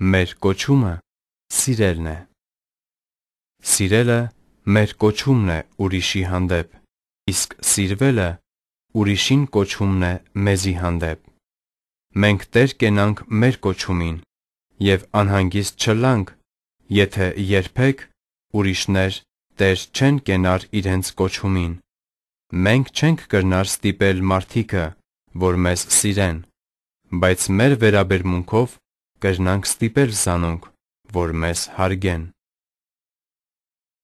մեր կոչումը սիրելն է։ Սիրելը մեր կոչումն է ուրիշի հանդեպ, իսկ սիրվելը ուրիշին կոչումն է մեզի հանդեպ։ Մենք Տեր կենանք մեր կոչումին եւ անհանգիստ չլանք, եթե երբեք ուրիշներ Տեր չեն կենար իրենց կոչումին։ Մենք չենք կրնար ստիպել մարդիկը, որ մեզ սիրեն, բայց մեր վերաբերմունքով կրնանք ստիպել զանոնք, որ մեզ հարգեն։